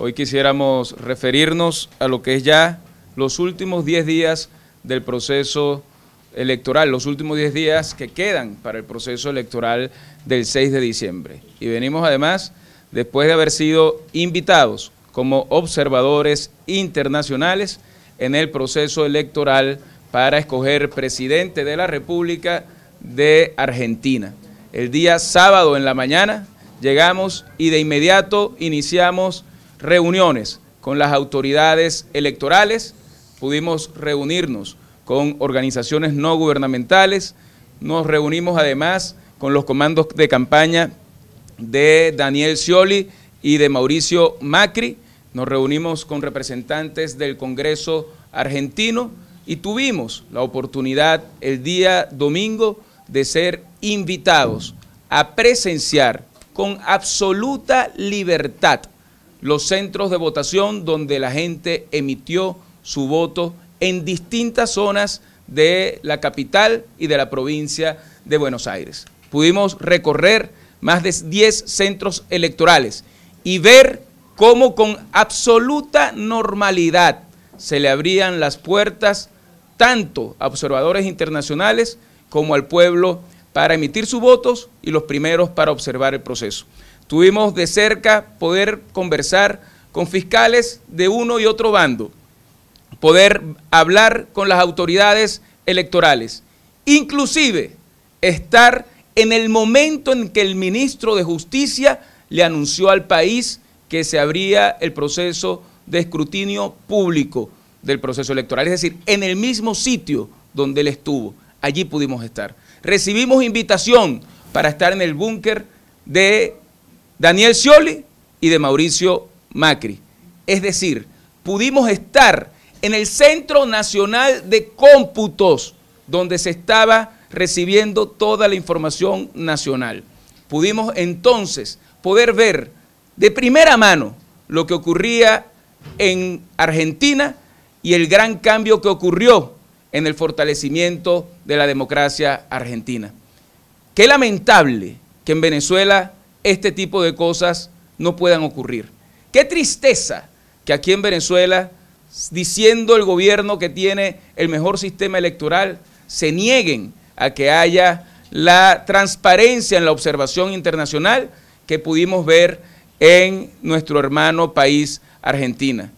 Hoy quisiéramos referirnos a lo que es ya los últimos 10 días del proceso electoral, los últimos 10 días que quedan para el proceso electoral del 6 de diciembre. Y venimos además después de haber sido invitados como observadores internacionales en el proceso electoral para escoger presidente de la República de Argentina. El día sábado en la mañana llegamos y de inmediato iniciamos reuniones con las autoridades electorales, pudimos reunirnos con organizaciones no gubernamentales, nos reunimos además con los comandos de campaña de Daniel Scioli y de Mauricio Macri, nos reunimos con representantes del Congreso argentino y tuvimos la oportunidad el día domingo de ser invitados a presenciar con absoluta libertad los centros de votación donde la gente emitió su voto en distintas zonas de la capital y de la provincia de Buenos Aires. Pudimos recorrer más de 10 centros electorales y ver cómo con absoluta normalidad se le abrían las puertas tanto a observadores internacionales como al pueblo para emitir sus votos y los primeros para observar el proceso. Tuvimos de cerca poder conversar con fiscales de uno y otro bando, poder hablar con las autoridades electorales, inclusive estar en el momento en que el ministro de Justicia le anunció al país que se abría el proceso de escrutinio público del proceso electoral, es decir, en el mismo sitio donde él estuvo, allí pudimos estar. Recibimos invitación para estar en el búnker de Daniel Scioli y de Mauricio Macri. Es decir, pudimos estar en el Centro Nacional de Cómputos, donde se estaba recibiendo toda la información nacional. Pudimos entonces poder ver de primera mano lo que ocurría en Argentina y el gran cambio que ocurrió en el fortalecimiento de la democracia argentina. Qué lamentable que en Venezuela este tipo de cosas no puedan ocurrir. Qué tristeza que aquí en Venezuela, diciendo el gobierno que tiene el mejor sistema electoral, se nieguen a que haya la transparencia en la observación internacional que pudimos ver en nuestro hermano país Argentina.